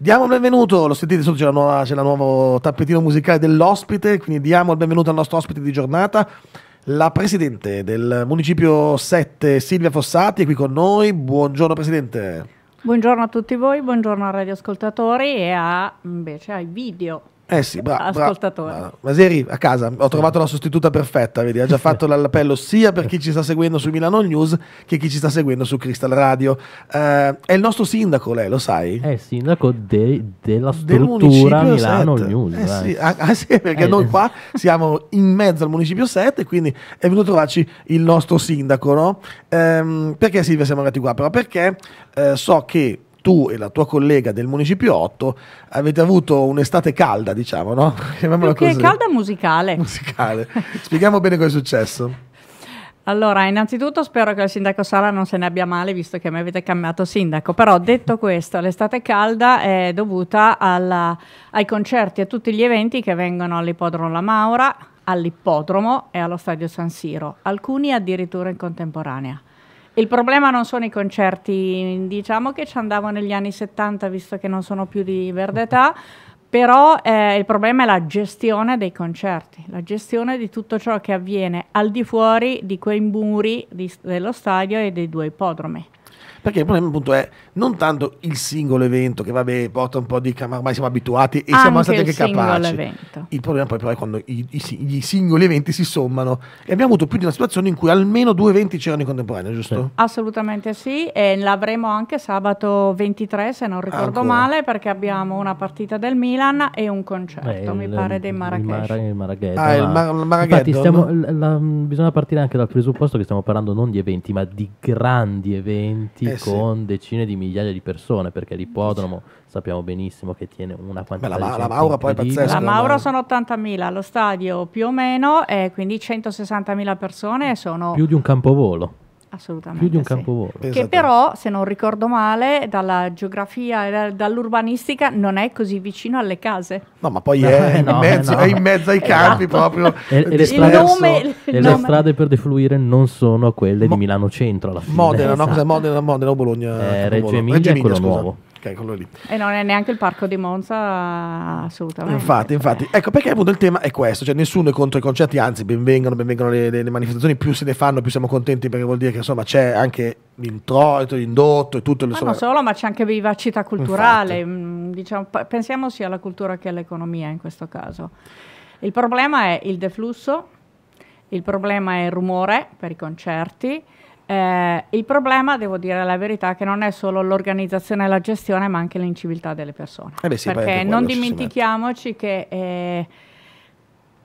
Diamo il benvenuto, lo sentite sotto c'è, la nuova, c'è il nuovo tappetino musicale dell'ospite, quindi diamo il benvenuto al nostro ospite di giornata. La presidente del municipio 7, Silvia Fossati, è qui con noi. Buongiorno presidente. Buongiorno a tutti voi, buongiorno ai radioascoltatori e a, invece ai video eh sì, bravo. Bra- bra- Maseri a casa, ho trovato la sostituta perfetta, vedi, ha già fatto l'appello sia per chi ci sta seguendo su Milano News che chi ci sta seguendo su Crystal Radio. Eh, è il nostro sindaco, lei lo sai? È eh, il sindaco de- della struttura del Milano 7. News. Eh sì, ah, ah, sì, perché eh, noi qua siamo in mezzo al municipio 7, quindi è venuto a trovarci il nostro sindaco, no? Ehm, perché Silvia siamo arrivati qua? Però perché eh, so che tu e la tua collega del Municipio 8 avete avuto un'estate calda, diciamo, no? Chiamiamola Più così. calda musicale. Musicale. Spieghiamo bene cosa è successo. Allora, innanzitutto spero che il sindaco Sala non se ne abbia male visto che mi avete cambiato sindaco, però detto questo, l'estate calda è dovuta alla, ai concerti e a tutti gli eventi che vengono all'Ippodromo La Maura, all'Ippodromo e allo Stadio San Siro, alcuni addirittura in contemporanea. Il problema non sono i concerti, diciamo che ci andavo negli anni 70 visto che non sono più di verde età, però eh, il problema è la gestione dei concerti, la gestione di tutto ciò che avviene al di fuori di quei muri di, dello stadio e dei due ipodromi. Perché il problema appunto è non tanto il singolo evento che vabbè porta un po' di ma ormai siamo abituati e anche siamo stati anche capaci. Evento. Il problema poi però è quando i, i, i, singoli eventi si sommano e abbiamo avuto più di una situazione in cui almeno due eventi c'erano in contemporanea, giusto? Sì. Assolutamente sì e l'avremo anche sabato 23 se non ricordo Ancora. male perché abbiamo una partita del Milan e un concerto Beh, mi il, pare dei Marrakesh. Il, Mara, il ah, Mar- il Stiamo, no? la, la, bisogna partire anche dal presupposto che stiamo parlando non di eventi ma di grandi eventi eh con sì. decine di migliaia di persone, perché l'ippodromo sappiamo benissimo che tiene una quantità Beh, la, di la Maura poi è pazzesca. La Maura sono 80.000, lo stadio più o meno, eh, quindi 160.000 persone sono... Più di un campovolo. Assolutamente. Più di un sì. campovolo. Che esatto. però, se non ricordo male, dalla geografia e dall'urbanistica non è così vicino alle case. No, ma poi è, eh, in, eh, mezzo, no. è in, mezzo, ai campi esatto. proprio. E, e, le strade, nome, e le strade, per defluire non sono quelle Mo- di Milano Centro alla fine. Modena, esatto. no? Cos'è Modena, Modena o Bologna? Eh, Reggio Emilia, Reggio Emilia quello scusa. nuovo eccolo lì. E non è neanche il parco di Monza assolutamente. Infatti, infatti. Ecco perché appunto il tema è questo, cioè nessuno è contro i concerti, anzi benvengono, benvengono le, le, le manifestazioni, più se ne fanno più siamo contenti perché vuol dire che insomma c'è anche l'introito, l'indotto e tutto. Ma non solo, ma c'è anche vivacità culturale, mm, diciamo, pensiamo sia alla cultura che all'economia in questo caso. Il problema è il deflusso, il problema è il rumore per i concerti, eh, il problema, devo dire la verità, è che non è solo l'organizzazione e la gestione, ma anche l'inciviltà delle persone. Eh beh, sì, Perché non dimentichiamoci che eh,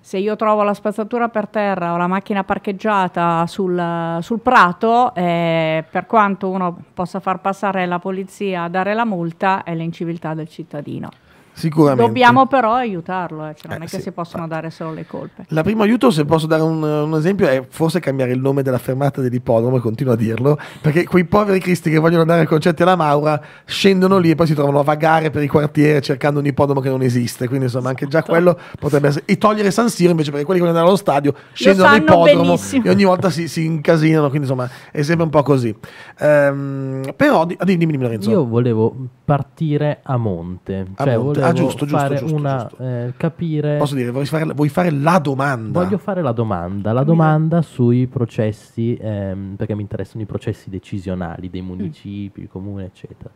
se io trovo la spazzatura per terra o la macchina parcheggiata sul, sul prato, eh, per quanto uno possa far passare la polizia a dare la multa, è l'inciviltà del cittadino. Sicuramente. Dobbiamo però aiutarlo, eh, cioè non eh, è che sì, si possono ah. dare solo le colpe. La prima aiuto, se posso dare un, un, esempio, è forse cambiare il nome della fermata dell'ippodromo, e continuo a dirlo, perché quei poveri cristi che vogliono andare ai concerti alla Maura scendono lì e poi si trovano a vagare per il quartiere cercando un ippodromo che non esiste, quindi insomma anche già esatto. quello potrebbe essere... E togliere San Siro invece perché quelli che vogliono andare allo stadio scendono all'ippodromo e ogni volta si, si, incasinano, quindi insomma è sempre un po' così. Um, però, dimmi, dimmi Lorenzo. Io volevo partire a monte, a cioè monte. Ah, volevo ah, giusto, giusto, fare giusto, una, eh, capire... Posso dire, vuoi fare, vuoi fare, la domanda? Voglio fare la domanda, la domanda Mira. sui processi, ehm, perché mi interessano i processi decisionali dei mm. municipi, mm. comuni, eccetera.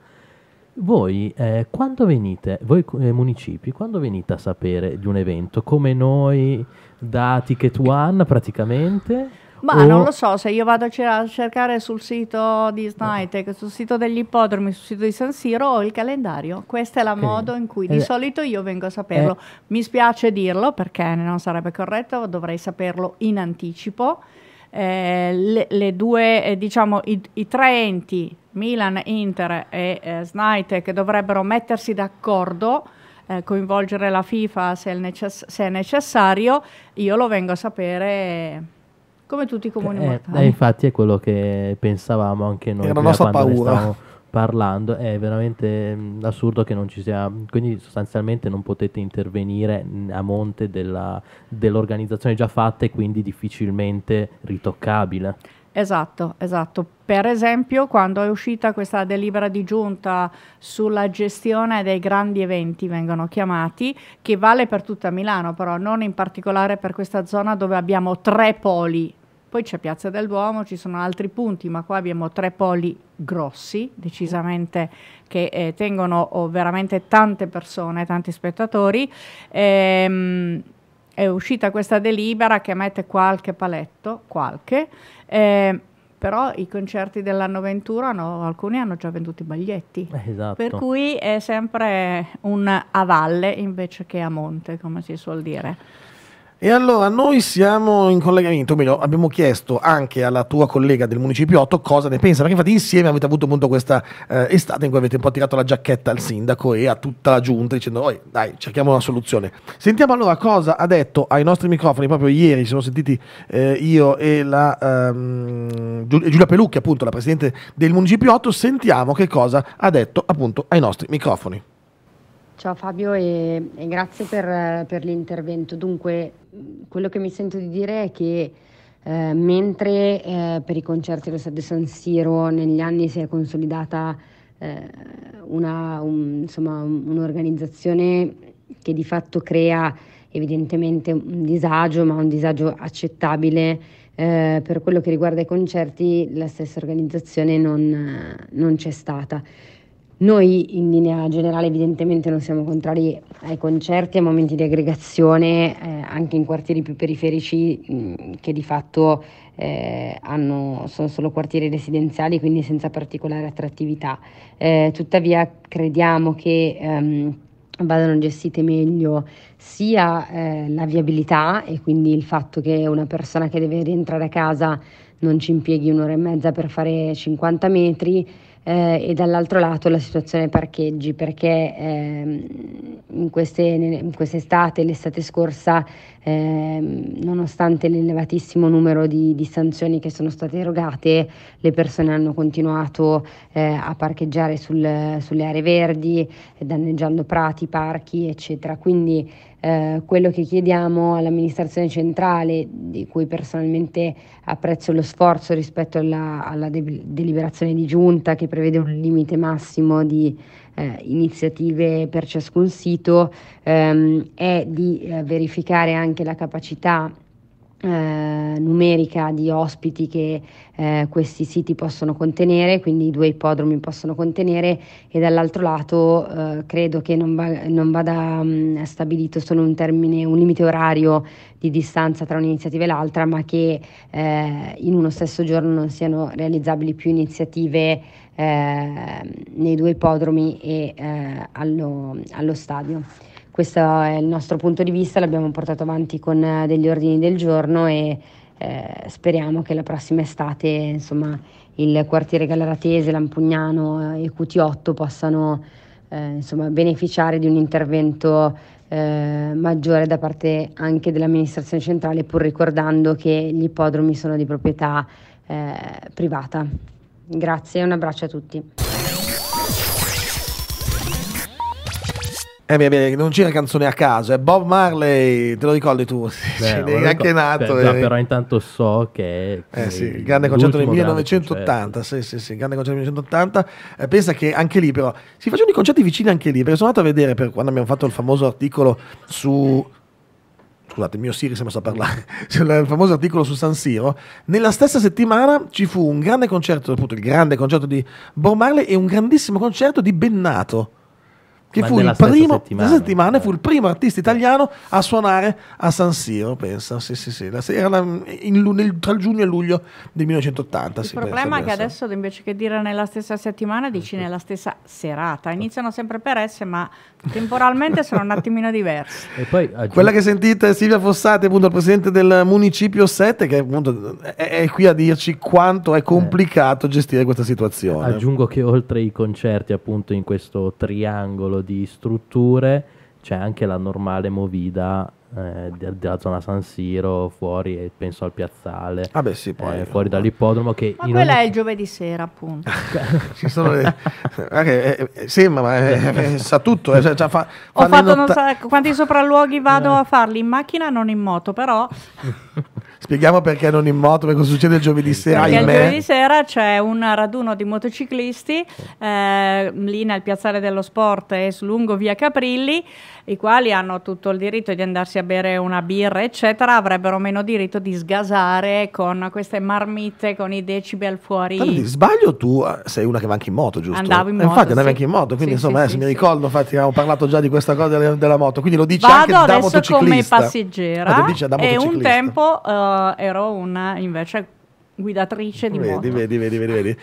Voi, eh, quando venite, voi eh, municipi, quando venite a sapere di un evento come noi da Ticket One praticamente? Ma o... non lo so, se io vado a cercare sul sito di Snaitech, sul sito degli ippodromi, sul sito di San Siro, ho il calendario. Questa è la eh. modo in cui di eh. solito io vengo a saperlo. Eh. Mi spiace dirlo perché non sarebbe corretto, dovrei saperlo in anticipo. Eh, le, le, due, eh, diciamo, i, i, tre enti, Milan, Inter e eh, Snaitech, dovrebbero mettersi d'accordo eh, coinvolgere la FIFA se è, necess- se è, necessario, io lo vengo a sapere come tutti i comuni eh, mortali. Eh, infatti è quello che pensavamo anche noi. Era la nostra paura. parlando, è veramente mm, assurdo che non ci sia, quindi sostanzialmente non potete intervenire mm, a monte della, dell'organizzazione già fatta e quindi difficilmente ritoccabile. Esatto, esatto. Per esempio quando è uscita questa delibera di giunta sulla gestione dei grandi eventi, vengono chiamati, che vale per tutta Milano, però non in particolare per questa zona dove abbiamo tre poli poi c'è Piazza del Duomo, ci sono altri punti, ma qua abbiamo tre poli grossi, decisamente che eh, tengono oh, veramente tante persone, tanti spettatori. Ehm, è uscita questa delibera che mette qualche paletto, qualche, eh, però i concerti dell'anno 21 alcuni hanno già venduto i biglietti eh, esatto. per cui è sempre un a valle invece che a monte come si suol dire e allora noi siamo in collegamento, o meglio, abbiamo chiesto anche alla tua collega del Municipio 8 cosa ne pensa, perché infatti insieme avete avuto appunto questa eh, estate in cui avete un po' tirato la giacchetta al sindaco e a tutta la giunta dicendo oh, dai cerchiamo una soluzione. Sentiamo allora cosa ha detto ai nostri microfoni proprio ieri, ci sono sentiti eh, io e la, ehm, Giulia Pelucchi appunto, la Presidente del Municipio 8, sentiamo che cosa ha detto appunto ai nostri microfoni. Ciao Fabio e, e grazie per, per, l'intervento. Dunque, quello che mi sento di dire è che eh, mentre eh, per i concerti dello Stadio San Siro negli anni si è consolidata eh, una, un, insomma, un'organizzazione che di fatto crea evidentemente un disagio, ma un disagio accettabile. Eh, per quello che riguarda i concerti, la stessa organizzazione non, non c'è stata. Noi in linea generale evidentemente non siamo contrari ai concerti, ai momenti di aggregazione, eh, anche in quartieri più periferici mh, che di fatto eh, hanno, sono solo quartieri residenziali, quindi senza particolare attrattività. Eh, tuttavia crediamo che ehm, vadano gestite meglio sia eh, la viabilità e quindi il fatto che una persona che deve rientrare a casa non ci impieghi un'ora e mezza per fare 50 metri eh, e dall'altro lato la situazione parcheggi perché eh, in, queste, in quest'estate, l'estate scorsa, eh, nonostante l'elevatissimo numero di, di, sanzioni che sono state erogate, le persone hanno continuato eh, a parcheggiare sul, sulle aree verdi, eh, danneggiando prati, parchi, eccetera. Quindi eh, quello che chiediamo all'amministrazione centrale, di cui personalmente apprezzo lo sforzo rispetto alla, alla de- deliberazione di giunta che prevede un limite massimo di eh, iniziative per ciascun sito, ehm, è di eh, verificare anche la capacità eh, numerica di ospiti che eh, questi siti possono contenere, quindi i due ipodromi possono contenere e dall'altro lato eh, credo che non, va, non vada mh, mm, stabilito solo un termine, un limite orario di distanza tra un'iniziativa e l'altra, ma che eh, in uno stesso giorno non siano realizzabili più iniziative eh, nei due ipodromi e eh, allo, allo stadio questo è il nostro punto di vista, l'abbiamo portato avanti con eh, degli ordini del giorno e eh, speriamo che la prossima estate insomma, il quartiere Galaratese, Lampugnano e QT8 possano eh, insomma, beneficiare di un intervento eh, maggiore da parte anche dell'amministrazione centrale, pur ricordando che gli ippodromi sono di proprietà eh, privata. Grazie e un abbraccio a tutti. Eh beh, beh, non c'era canzone a caso, è Bob Marley, te lo ricordi tu? Beh, ne anche nato. Beh, eh. Però intanto so che... È eh sì, il grande concerto del 1980, sì, sì, sì, grande concerto del 1980. Eh, pensa che anche lì però, si facevano i concerti vicini anche lì, perché sono andato a vedere per quando abbiamo fatto il famoso articolo su... Scusate, il mio Siri si è messo a parlare. il famoso articolo su San Siro. Nella stessa settimana ci fu un grande concerto, appunto il grande concerto di Bob Marley e un grandissimo concerto di Bennato che fu il primo, settimana, settimana fu il primo artista italiano a suonare a San Siro, pensa, sì, sì, sì, era la, in, nel, tra il giugno e luglio del 1980. Il problema pensa, è che adesso invece che dire nella stessa settimana dici mm. nella stessa serata, iniziano sempre per S ma temporalmente sono un attimino diversi. Poi, Quella che sentite Silvia Fossati, appunto il presidente del municipio 7, che appunto è, è qui a dirci quanto è eh. complicato eh. gestire questa situazione. Aggiungo che oltre i concerti appunto in questo triangolo solo di strutture, c'è anche la normale movida eh, della zona San Siro, fuori, eh, penso al piazzale, ah beh, sì, poi, eh, fuori dall'ippodromo. Che ma quella ogni... è il giovedì sera, appunto. Ci sono le... okay, eh, eh, sembra, ma sa tutto. Cioè, fa, Ho fatto non so, quanti sopralluoghi vado a farli in macchina, non in moto, però. Spieghiamo perché non in moto, cosa succede il giovedì sera? il giovedì sera c'è un raduno di motociclisti eh, lì nel piazzale dello sport e lungo via Caprilli, i quali hanno tutto il diritto di andarsi a bere una birra, eccetera, avrebbero meno diritto di sgasare con queste marmitte, con i decibel fuori. Tanti, sbaglio tu eh, sei una che va anche in moto, giusto? Andavo in moto. Eh, infatti sì. andavi anche in moto, quindi sì, insomma, sì, eh, se mi ricordo, infatti abbiamo parlato già di questa cosa della, della moto, quindi lo dice Vado anche da motociclista. Vado adesso come passeggera ah, e un tempo... Uh, ero una invece guidatrice di vedi, moto. Vedi, vedi, vedi, vedi.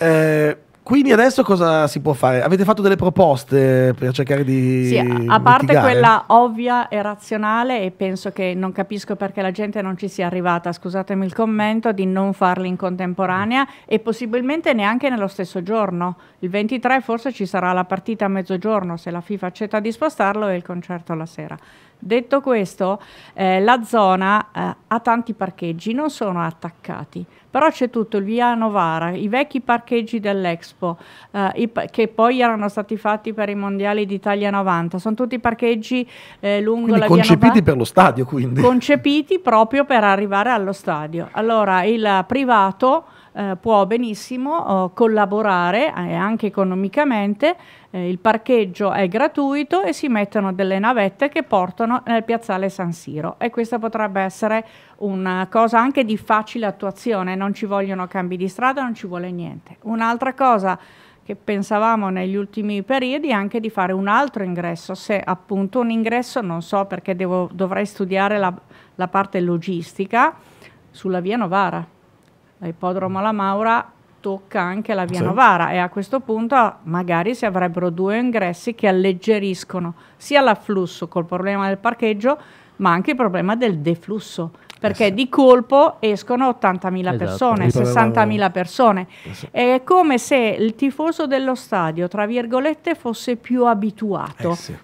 Eh, quindi adesso cosa si può fare? Avete fatto delle proposte per cercare di... Sì, a parte litigare? quella ovvia e razionale e penso che non capisco perché la gente non ci sia arrivata, scusatemi il commento, di non farli in contemporanea e possibilmente neanche nello stesso giorno. Il 23 forse ci sarà la partita a mezzogiorno se la FIFA accetta di spostarlo e il concerto la sera. Detto questo, eh, la zona eh, ha tanti parcheggi, non sono attaccati, però c'è tutto il via Novara, i vecchi parcheggi dell'Expo, eh, i, che poi erano stati fatti per i mondiali d'Italia 90, sono tutti parcheggi eh, lungo quindi la via Concepiti per lo stadio, quindi. Concepiti proprio per arrivare allo stadio. Allora, il privato eh, può benissimo eh, collaborare eh, anche economicamente, eh, il parcheggio è gratuito e si mettono delle navette che portano nel piazzale San Siro e questa potrebbe essere una cosa anche di facile attuazione, non ci vogliono cambi di strada, non ci vuole niente. Un'altra cosa che pensavamo negli ultimi periodi anche di fare un altro ingresso, se appunto un ingresso, non so perché devo, dovrei studiare la, la parte logistica, sulla via Novara da La Maura tocca anche la via sì. Novara e a questo punto magari si avrebbero due ingressi che alleggeriscono sia l'afflusso col problema del parcheggio ma anche il problema del deflusso perché esatto. di colpo escono 80.000 esatto. persone, 60.000 persone. Esatto. È come se il tifoso dello stadio, tra virgolette, fosse più abituato. Eh sì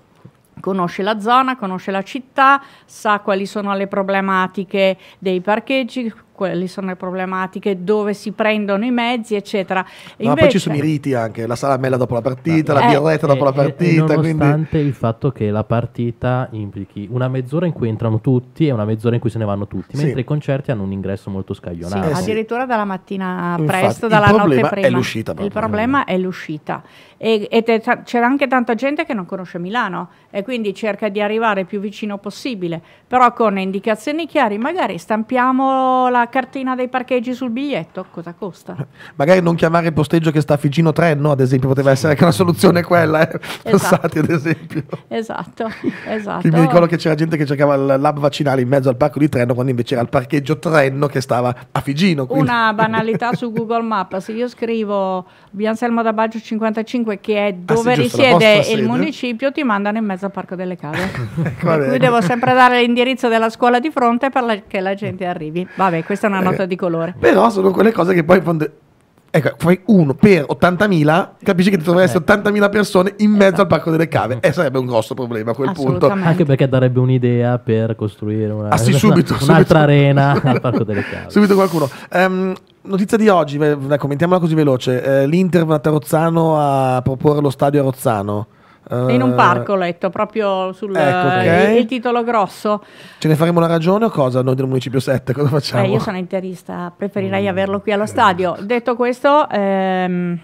conosce la zona, conosce la città, sa quali sono le problematiche dei parcheggi, quali sono le problematiche, dove si prendono i mezzi, eccetera. Ma No, poi ci sono i riti anche, la salamella dopo la partita, eh, la birretta dopo eh, la eh, partita. nonostante quindi... il fatto che la partita implichi una mezz'ora in cui entrano tutti e una mezz'ora in cui se ne vanno tutti, mentre i concerti hanno un ingresso molto scaglionato. Sì, addirittura dalla mattina presto, Infatti, dalla notte prima. È l'uscita, il problema è l'uscita. E, e c'era anche tanta gente che non conosce Milano e quindi cerca di arrivare più vicino possibile, però con indicazioni chiare, magari stampiamo la cartina dei parcheggi sul biglietto, cosa costa? Magari non chiamare il posteggio che sta a Figino 3, no? Ad esempio, poteva essere anche una soluzione quella, eh? esatto. Passati, ad esempio. Esatto, esatto. mi ricordo che c'era gente che cercava il lab vaccinale in mezzo al parco di Trenno, quando invece era il parcheggio Trenno che stava a Figino. Quindi. Una banalità su Google Maps, se io scrivo Bianselmo da Baggio 55, che è dove ah, sì, risiede il sede. municipio, ti mandano in mezzo al parco delle case. Ecco, Qui devo sempre dare l'indirizzo della scuola di fronte per che la gente arrivi. Vabbè, questa è una nota eh, di colore. Però sono quelle cose che poi quando... Ecco, fai uno per 80.000, capisci che ti dovrebbero essere 80.000 eh. persone in mezzo esatto. al parco delle cave e sarebbe un grosso problema a quel punto. Anche perché darebbe un'idea per costruire una, ah, sì, subito, una, subito. un'altra arena al parco delle cave. Subito qualcuno. Um, notizia di oggi, commentiamola ecco, così veloce. Eh, L'Inter va a Rozzano a proporre lo stadio a Rozzano. Eh, In un parco ho letto, proprio sul ecco, eh, okay. il, il, titolo grosso. Ce ne faremo una ragione o cosa noi del Municipio 7? Cosa facciamo? Eh, io sono interista, preferirei mm. averlo qui allo stadio. Detto questo... Ehm,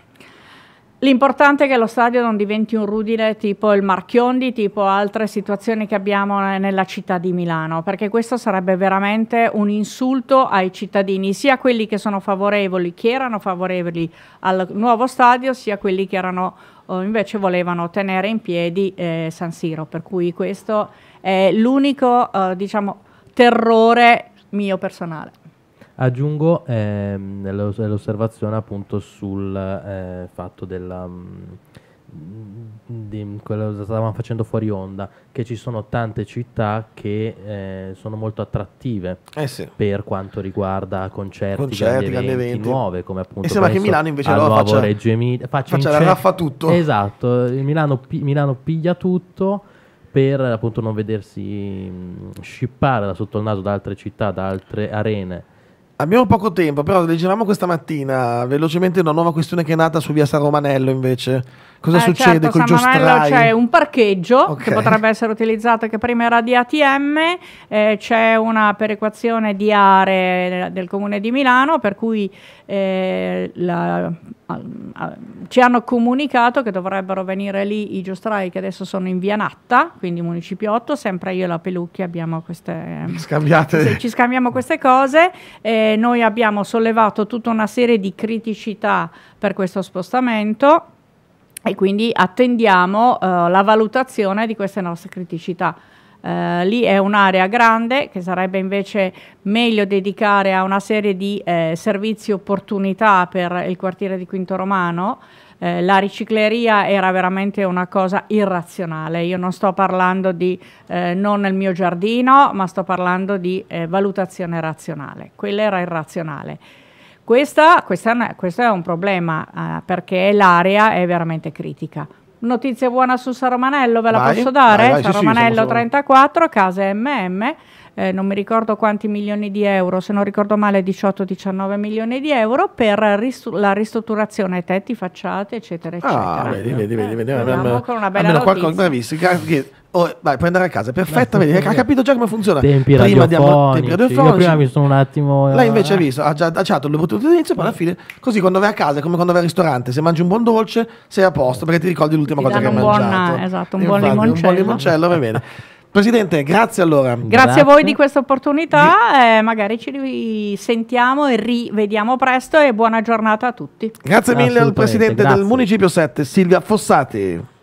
L'importante è che lo stadio non diventi un rudine tipo il Marchiondi, tipo altre situazioni che abbiamo nella città di Milano, perché questo sarebbe veramente un insulto ai cittadini, sia quelli che sono favorevoli, che erano favorevoli al nuovo stadio, sia quelli che erano eh, invece volevano tenere in piedi eh, San Siro, per cui questo è l'unico eh, diciamo, terrore mio personale. Aggiungo ehm, l'osservazione appunto sul eh, fatto della... Mm, di quello che stavamo facendo fuori onda, che ci sono tante città che eh, sono molto attrattive eh sì. per quanto riguarda concerti, concerti grandi eventi, eventi, nuove, come appunto e eh sembra che Milano invece lo faccia, Reggio Emilia, faccia, faccia la raffa tutto. Esatto, eh, Milano, pi- Milano piglia tutto per appunto non vedersi mm, scippare da sotto il naso da altre città, da altre arene Abbiamo poco tempo, però leggevamo questa mattina velocemente una nuova questione che è nata su via San Romanello invece cosa eh, succede certo, col Giostraio? c'è un parcheggio okay. che potrebbe essere utilizzato che prima era di ATM, eh, c'è una perequazione di aree del comune di Milano per cui eh, la, ci hanno comunicato che dovrebbero venire lì i giostrai che adesso sono in via Natta, quindi municipio 8, sempre io e la Pelucchi abbiamo queste... Scambiate. Ci scambiamo queste cose, eh, noi abbiamo sollevato tutta una serie di criticità per questo spostamento e quindi attendiamo eh, la valutazione di queste nostre criticità. Eh, lì è un'area grande che sarebbe invece meglio dedicare a una serie di eh, servizi opportunità per il quartiere di Quinto Romano. Eh, la ricicleria era veramente una cosa irrazionale. Io non sto parlando di eh, non nel mio giardino, ma sto parlando di eh, valutazione razionale. Quella era irrazionale. Questa, questa, questo è un problema eh, perché l'area è veramente critica. Notizia buona su San Romanello, ve la vai, posso dare? Vai, vai, San sì, Romanello sì, 34, case MM eh, non mi ricordo quanti milioni di euro, se non ricordo male 18-19 milioni di euro per ristru- la ristrutturazione tetti, facciate, eccetera, ah, eccetera. Ah, vedi, vedi, vedi, vedi abbiamo, con una bella almeno qualcosa, bravissimo. Oh, vai, puoi andare a casa, perfetta, vedi, ha capito già come funziona. Tempi prima diamo tempi radiofonici. prima mi sono un attimo. Eh, Lei invece ha visto, ha già daciato le battute d'inizio, poi alla fine, così quando vai a casa, è come quando vai al ristorante, se mangi un buon dolce, sei a posto perché ti ricordi l'ultima ti cosa che hai buona, mangiato. Esatto, un buon limoncello. Un buon limoncello va bene. Presidente, grazie allora. Grazie, grazie. a voi di questa opportunità, eh, magari ci sentiamo e rivediamo presto e buona giornata a tutti. Grazie mille al Presidente grazie. del Municipio 7, Silvia Fossati.